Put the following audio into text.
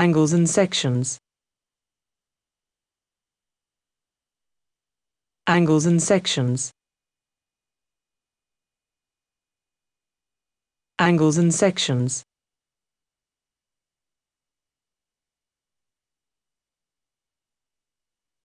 angles and sections. Angles and sections. Angles and sections.